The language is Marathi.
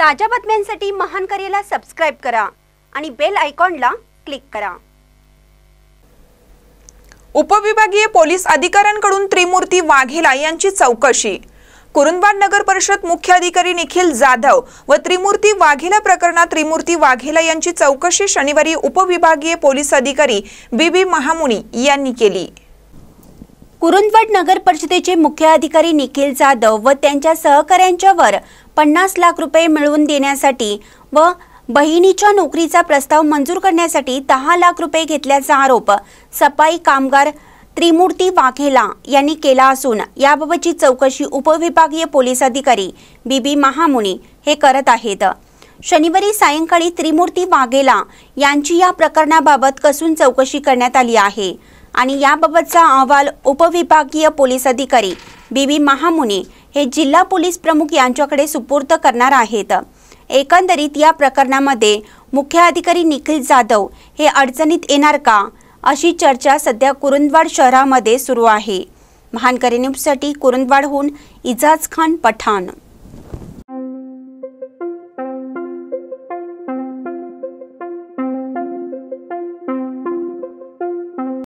ताज्या बातम्यांसाठी महान करेला सबस्क्राईब करा आणि बेल आयकॉनला क्लिक करा उपविभागीय पोलीस अधिकाऱ्यांकडून त्रिमूर्ती वाघेला यांची चौकशी कुरुंबा नगर परिषद मुख्य अधिकारी निखिल जाधव व त्रिमूर्ती वाघेला प्रकरणात त्रिमूर्ती वाघेला यांची चौकशी शनिवारी उपविभागीय पोलीस अधिकारी बी बी महामुनी यांनी केली कुरुंदवड नगर परिषदेचे मुख्य अधिकारी निखिल जाधव व त्यांच्या सहकाऱ्यांच्यावर पन्नास लाख रुपये मिळवून देण्यासाठी व बहिणीच्या नोकरीचा प्रस्ताव मंजूर करण्यासाठी दहा लाख रुपये घेतल्याचा आरोप सफाई कामगार त्रिमूर्ती वाघेला यांनी केला असून याबाबतची चौकशी उपविभागीय पोलीस अधिकारी बी बी महामुनी हे करत आहेत शनिवारी सायंकाळी त्रिमूर्ती वाघेला यांची या प्रकरणाबाबत कसून चौकशी करण्यात आली आहे आणि याबाबतचा अहवाल उपविभागीय पोलीस अधिकारी बी बी महामुने हे जिल्हा पोलीस प्रमुख यांच्याकडे सुपूर्द करणार आहेत एकंदरीत या प्रकरणामध्ये मुख्य अधिकारी निखिल जाधव हे अडचणीत येणार का अशी चर्चा सध्या कुरुंदवाड शहरामध्ये सुरू आहे महानकरी न्यूजसाठी कुरुंदवाडहून इजाज खान पठाण